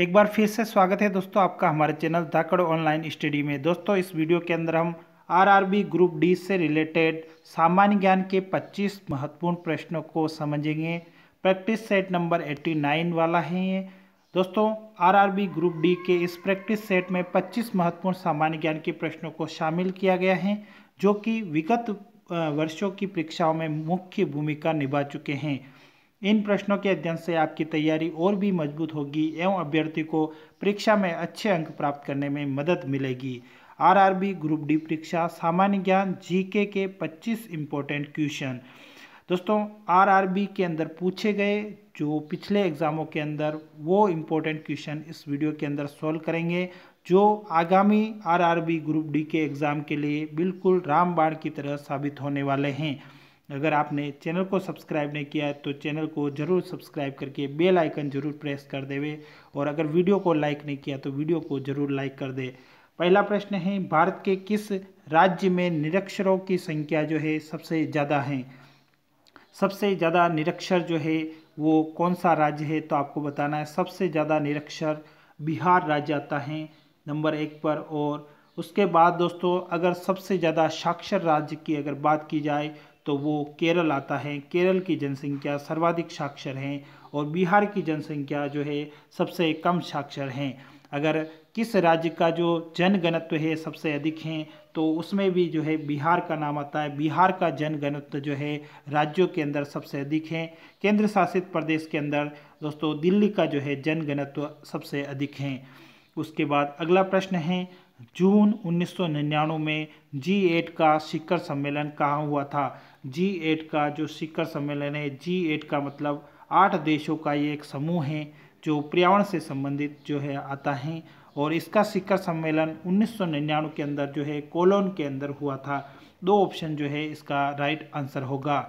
एक बार फिर से स्वागत है दोस्तों आपका हमारे चैनल धाकड़ ऑनलाइन स्टडी में दोस्तों इस वीडियो के अंदर हम आरआरबी ग्रुप डी से रिलेटेड सामान्य ज्ञान के 25 महत्वपूर्ण प्रश्नों को समझेंगे प्रैक्टिस सेट नंबर 89 वाला है ये दोस्तों आरआरबी ग्रुप डी के इस प्रैक्टिस सेट में पच्चीस महत्वपूर्ण सामान्य ज्ञान के प्रश्नों को शामिल किया गया है जो कि विगत वर्षों की परीक्षाओं में मुख्य भूमिका निभा चुके हैं इन प्रश्नों के अध्ययन से आपकी तैयारी और भी मजबूत होगी एवं अभ्यर्थी को परीक्षा में अच्छे अंक प्राप्त करने में मदद मिलेगी आरआरबी ग्रुप डी परीक्षा सामान्य ज्ञान जीके के 25 इम्पोर्टेंट क्वेश्चन दोस्तों आरआरबी के अंदर पूछे गए जो पिछले एग्ज़ामों के अंदर वो इम्पोर्टेंट क्वेश्चन इस वीडियो के अंदर सॉल्व करेंगे जो आगामी आरआरबी ग्रुप डी के एग्ज़ाम के लिए बिल्कुल रामबाण की तरह साबित होने वाले हैं अगर आपने चैनल को सब्सक्राइब नहीं किया है तो चैनल को जरूर सब्सक्राइब करके बेल आइकन जरूर प्रेस कर देवे और अगर वीडियो को लाइक नहीं किया तो वीडियो को जरूर लाइक कर दे पहला प्रश्न है भारत के किस राज्य में निरक्षरों की संख्या जो है सबसे ज़्यादा है सबसे ज़्यादा निरक्षर जो है वो कौन सा राज्य है तो आपको बताना है सबसे ज़्यादा निरक्षर बिहार राज्य आता है नंबर एक पर और उसके बाद दोस्तों अगर सबसे ज़्यादा साक्षर राज्य की अगर बात की जाए तो वो केरल आता है केरल की जनसंख्या सर्वाधिक साक्षर हैं और बिहार की जनसंख्या जो है सबसे कम साक्षर हैं अगर किस राज्य का जो जनगणत्व है सबसे अधिक है तो उसमें भी जो है बिहार का नाम आता है बिहार का जनगणत्व जो है राज्यों के अंदर सबसे अधिक है केंद्र शासित प्रदेश के अंदर दोस्तों दिल्ली का जो है जनगणत्व सबसे अधिक है उसके बाद अगला प्रश्न है जून 1999 में जी एट का शिखर सम्मेलन कहाँ हुआ था जी एट का जो शिखर सम्मेलन है जी एट का मतलब आठ देशों का ये एक समूह है जो पर्यावरण से संबंधित जो है आता है और इसका शिखर सम्मेलन 1999 के अंदर जो है कोलोन के अंदर हुआ था दो ऑप्शन जो है इसका राइट आंसर होगा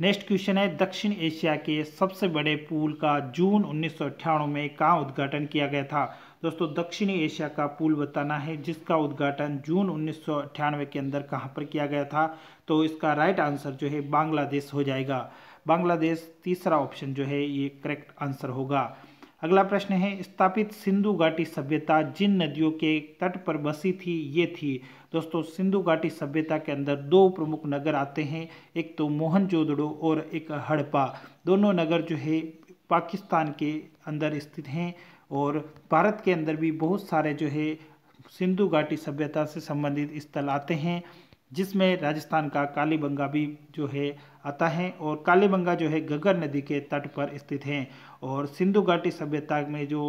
नेक्स्ट क्वेश्चन है दक्षिण एशिया के सबसे बड़े पूल का जून उन्नीस में कहाँ उद्घाटन किया गया था दोस्तों दक्षिणी एशिया का पुल बताना है जिसका उद्घाटन जून उन्नीस के अंदर कहाँ पर किया गया था तो इसका राइट आंसर जो है बांग्लादेश हो जाएगा बांग्लादेश तीसरा ऑप्शन जो है ये करेक्ट आंसर होगा अगला प्रश्न है स्थापित सिंधु घाटी सभ्यता जिन नदियों के तट पर बसी थी ये थी दोस्तों सिंधु घाटी सभ्यता के अंदर दो प्रमुख नगर आते हैं एक तो मोहनजोदड़ो और एक हड़पा दोनों नगर जो है पाकिस्तान के अंदर स्थित हैं और भारत के अंदर भी बहुत सारे जो है सिंधु घाटी सभ्यता से संबंधित स्थल आते हैं जिसमें राजस्थान का कालीबंगा भी जो है आता है और कालीबंगा जो है गगर नदी के तट पर स्थित है और सिंधु घाटी सभ्यता में जो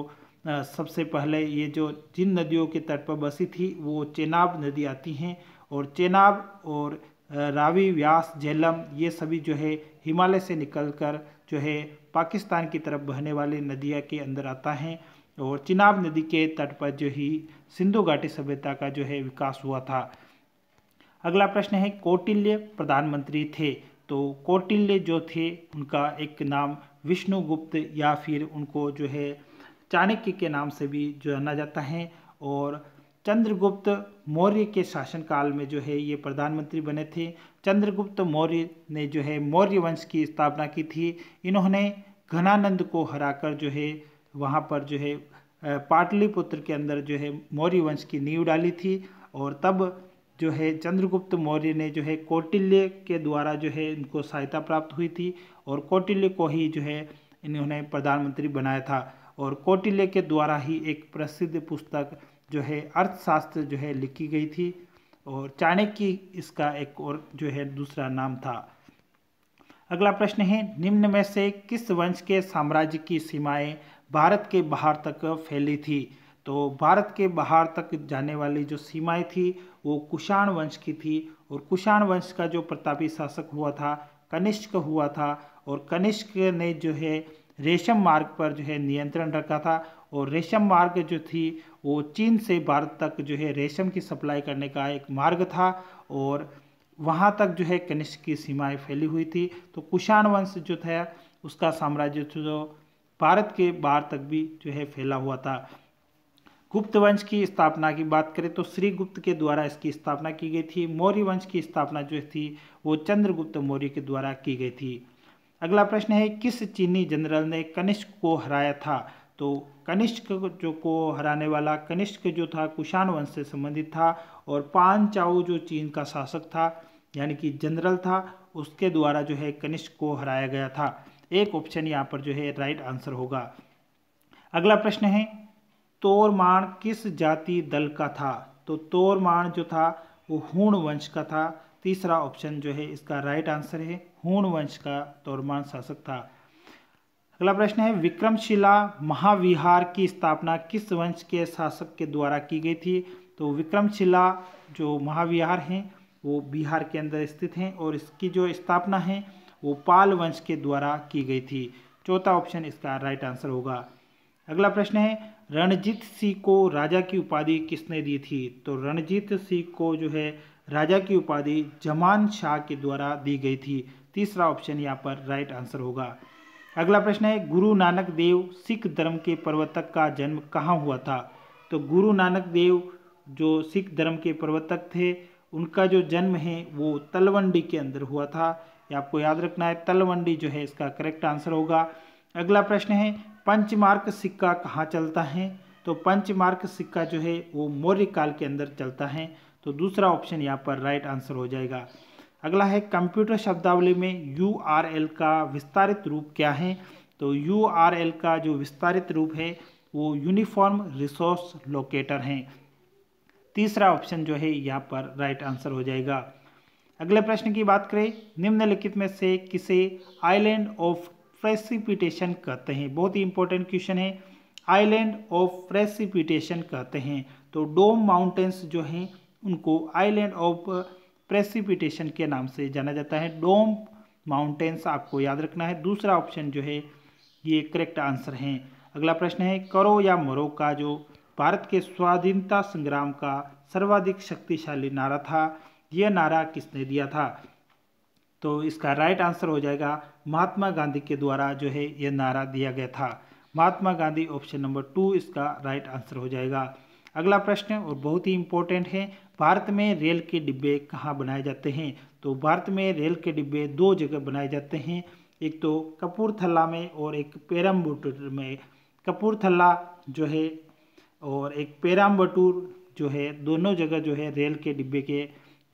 सबसे पहले ये जो जिन नदियों के तट पर बसी थी वो चेनाब नदी आती हैं और चेनाब और रावी व्यास झेलम ये सभी जो है हिमालय से निकलकर जो है पाकिस्तान की तरफ बहने वाली नदियाँ के अंदर आता है और चिनाब नदी के तट पर जो ही सिंधु घाटी सभ्यता का जो है विकास हुआ था अगला प्रश्न है कौटिल्य प्रधानमंत्री थे तो कौटिल्य जो थे उनका एक नाम विष्णुगुप्त या फिर उनको जो है चाणक्य के नाम से भी जाना जाता है और चंद्रगुप्त मौर्य के शासनकाल में जो है ये प्रधानमंत्री बने थे चंद्रगुप्त मौर्य ने जो है मौर्य वंश की स्थापना की थी इन्होंने घनानंद को हराकर जो है वहाँ पर जो है पाटलिपुत्र के अंदर जो है मौर्य वंश की नींव डाली थी और तब जो है चंद्रगुप्त मौर्य ने जो है कौटिल्य के द्वारा जो है इनको सहायता प्राप्त हुई थी और कौटिल्य को ही जो है इन्होंने प्रधानमंत्री बनाया था और कौटिल्य के द्वारा ही एक प्रसिद्ध पुस्तक जो है अर्थशास्त्र जो है लिखी गई थी और चाणक्य इसका एक और जो है दूसरा नाम था अगला प्रश्न है निम्न में से किस वंश के साम्राज्य की सीमाएं भारत के बाहर तक फैली थी तो भारत के बाहर तक जाने वाली जो सीमाएं थी वो कुषाण वंश की थी और कुषाण वंश का जो प्रतापी शासक हुआ था कनिष्क हुआ था और कनिष्क ने जो है रेशम मार्ग पर जो है नियंत्रण रखा था और रेशम मार्ग जो थी वो चीन से भारत तक जो है रेशम की सप्लाई करने का एक मार्ग था और वहाँ तक जो है कनिष्क की सीमाएं फैली हुई थी तो कुषाण वंश जो था उसका साम्राज्य जो भारत के बाहर तक भी जो है फैला हुआ था गुप्त वंश की स्थापना की बात करें तो श्री गुप्त के द्वारा इसकी स्थापना की गई थी मौर्य वंश की स्थापना जो थी वो चंद्रगुप्त मौर्य के द्वारा की गई थी अगला प्रश्न है किस चीनी जनरल ने कनिष्क को हराया था तो कनिष्क जो को हराने वाला कनिष्क जो था कुषाण वंश से संबंधित था और पान चाऊ जो चीन का शासक था यानी कि जनरल था उसके द्वारा जो है कनिष्क को हराया गया था एक ऑप्शन यहाँ पर जो है राइट आंसर होगा अगला प्रश्न है तोरमाण किस जाति दल का था तो तोरमाण जो था वो हूण वंश का था तीसरा ऑप्शन जो है इसका राइट आंसर है हूण वंश का तोरमाण शासक था अगला प्रश्न है विक्रमशिला महाविहार की स्थापना किस वंश के शासक के द्वारा की गई थी तो विक्रमशिला जो महाविहार हैं वो बिहार के अंदर स्थित हैं और इसकी जो स्थापना है वो पाल वंश के द्वारा की गई थी चौथा ऑप्शन इसका राइट आंसर होगा अगला प्रश्न है रणजीत सिंह को राजा की उपाधि किसने दी थी तो रणजीत सिंह को जो है राजा की उपाधि जमान शाह के द्वारा दी गई थी तीसरा ऑप्शन यहाँ पर राइट आंसर होगा अगला प्रश्न है गुरु नानक देव सिख धर्म के प्रवर्तक का जन्म कहाँ हुआ था तो गुरु नानक देव जो सिख धर्म के प्रवर्तक थे उनका जो जन्म है वो तलवंडी के अंदर हुआ था ये आपको याद रखना है तलवंडी जो है इसका करेक्ट आंसर होगा अगला प्रश्न है पंचमार्क सिक्का कहाँ चलता है तो पंचमार्क सिक्का जो है वो मौर्य काल के अंदर चलता है तो दूसरा ऑप्शन यहाँ पर राइट आंसर हो जाएगा अगला है कंप्यूटर शब्दावली में यू आर एल का विस्तारित रूप क्या है तो यू आर एल का जो विस्तारित रूप है वो यूनिफॉर्म रिसोर्स लोकेटर हैं तीसरा ऑप्शन जो है यहाँ पर राइट आंसर हो जाएगा अगले प्रश्न की बात करें निम्नलिखित में से किसे आइलैंड ऑफ प्रेसिपिटेशन कहते हैं बहुत ही इंपॉर्टेंट क्वेश्चन है आइलैंड ऑफ प्रेसिपिटेशन कहते हैं तो डोम माउंटेंस जो हैं उनको आइलैंड ऑफ प्रेसिपिटेशन के नाम से जाना जाता है डोम माउंटेंस आपको याद रखना है दूसरा ऑप्शन जो है ये करेक्ट आंसर है अगला प्रश्न है करो या मरो का जो भारत के स्वाधीनता संग्राम का सर्वाधिक शक्तिशाली नारा था यह नारा किसने दिया था तो इसका राइट आंसर हो जाएगा महात्मा गांधी के द्वारा जो है यह नारा दिया गया था Mahatma Gandhi option number two इसका राइट आंसर हो जाएगा अगला प्रश्न और बहुत ही इंपॉर्टेंट है भारत में रेल के डिब्बे कहाँ बनाए जाते हैं तो भारत में रेल के डिब्बे दो जगह बनाए जाते हैं एक तो कपूरथला में और एक पेरम्बूटर में कपूरथला जो है और एक पेराम्बटूर जो है दोनों जगह जो है रेल के डिब्बे के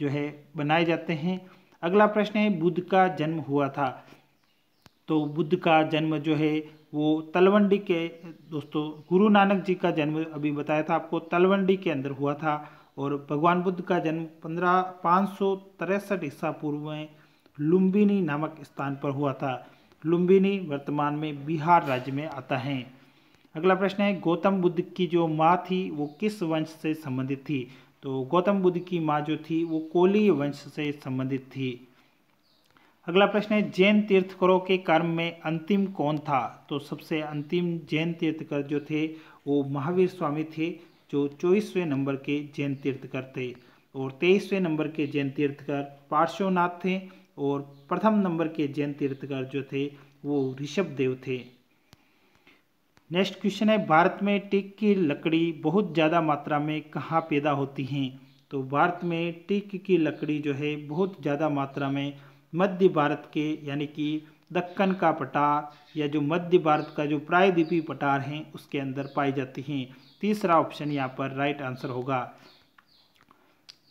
जो है बनाए जाते हैं अगला प्रश्न है बुद्ध का जन्म हुआ था तो बुद्ध का जन्म जो है वो तलवंडी के दोस्तों गुरु नानक जी का जन्म अभी बताया था आपको तलवंडी के अंदर हुआ था और भगवान बुद्ध का जन्म पंद्रह पाँच सौ तिरसठ ईसा पूर्व में लुम्बिनी नामक स्थान पर हुआ था लुम्बिनी वर्तमान में बिहार राज्य में आता है अगला प्रश्न है गौतम बुद्ध की जो माँ थी वो किस वंश से संबंधित थी तो गौतम बुद्ध की माँ जो थी वो कोली वंश से संबंधित थी अगला प्रश्न है जैन तीर्थकरों के कर्म में अंतिम कौन था तो सबसे अंतिम जैन तीर्थकर जो थे वो महावीर स्वामी थे जो चौबीसवें नंबर के जैन तीर्थकर थे और तेईसवें नंबर के जैन तीर्थकर पार्श्वनाथ थे और प्रथम नंबर के जैन तीर्थकर जो थे वो ऋषभ देव थे नेक्स्ट क्वेश्चन है भारत में टिक की लकड़ी बहुत ज़्यादा मात्रा में कहाँ पैदा होती हैं तो भारत में टिक की लकड़ी जो है बहुत ज़्यादा मात्रा में मध्य भारत के यानी कि दक्कन का पटार या जो मध्य भारत का जो प्रायद्वीपी पटार हैं उसके अंदर पाई जाती हैं तीसरा ऑप्शन यहाँ पर राइट आंसर होगा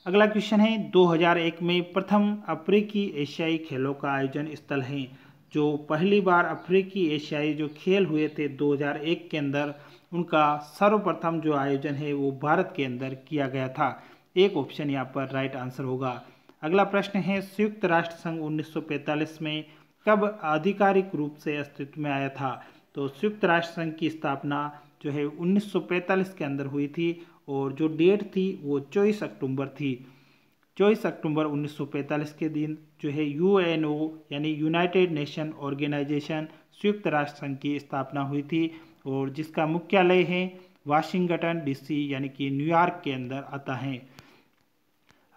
अगला क्वेश्चन है 2001 में प्रथम अफ्रीकी एशियाई खेलों का आयोजन स्थल है जो पहली बार अफ्रीकी एशियाई जो खेल हुए थे 2001 के अंदर उनका सर्वप्रथम जो आयोजन है वो भारत के अंदर किया गया था एक ऑप्शन यहाँ पर राइट आंसर होगा अगला प्रश्न है संयुक्त राष्ट्र संघ 1945 में कब आधिकारिक रूप से अस्तित्व में आया था तो संयुक्त राष्ट्र संघ की स्थापना जो है 1945 के अंदर हुई थी और जो डेट थी वो चौबीस अक्टूबर थी चौबीस अक्टूबर 1945 के दिन जो है यूएनओ यानी यूनाइटेड नेशन ऑर्गेनाइजेशन संयुक्त राष्ट्र संघ की स्थापना हुई थी और जिसका मुख्यालय है वाशिंगटन डीसी यानी कि न्यूयॉर्क के अंदर आता है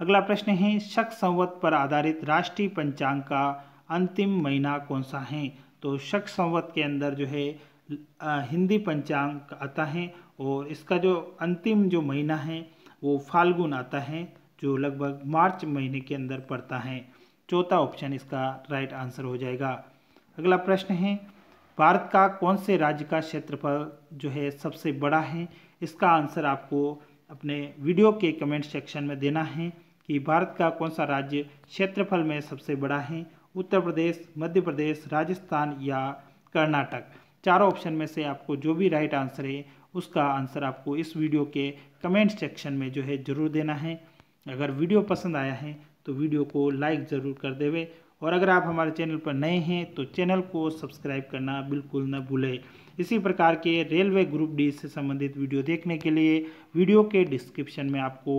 अगला प्रश्न है शक संवत पर आधारित राष्ट्रीय पंचांग का अंतिम महीना कौन सा है तो शक संवत के अंदर जो है हिंदी पंचांग आता है और इसका जो अंतिम जो महीना है वो फाल्गुन आता है जो लगभग मार्च महीने के अंदर पड़ता है चौथा ऑप्शन इसका राइट आंसर हो जाएगा अगला प्रश्न है भारत का कौन से राज्य का क्षेत्रफल जो है सबसे बड़ा है इसका आंसर आपको अपने वीडियो के कमेंट सेक्शन में देना है कि भारत का कौन सा राज्य क्षेत्रफल में सबसे बड़ा है उत्तर प्रदेश मध्य प्रदेश राजस्थान या कर्नाटक चारों ऑप्शन में से आपको जो भी राइट आंसर है उसका आंसर आपको इस वीडियो के कमेंट सेक्शन में जो है ज़रूर देना है अगर वीडियो पसंद आया है तो वीडियो को लाइक ज़रूर कर देवे और अगर आप हमारे चैनल पर नए हैं तो चैनल को सब्सक्राइब करना बिल्कुल न भूलें इसी प्रकार के रेलवे ग्रुप डी से संबंधित वीडियो देखने के लिए वीडियो के डिस्क्रिप्शन में आपको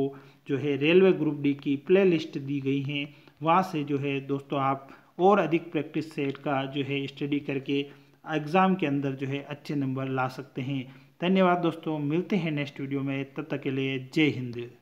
जो है रेलवे ग्रुप डी की प्लेलिस्ट दी गई हैं वहाँ से जो है दोस्तों आप और अधिक प्रैक्टिस सेट का जो है स्टडी करके एग्ज़ाम के अंदर जो है अच्छे नंबर ला सकते हैं धन्यवाद दोस्तों मिलते हैं नेक्स्ट वीडियो में तब तक के लिए जय हिंद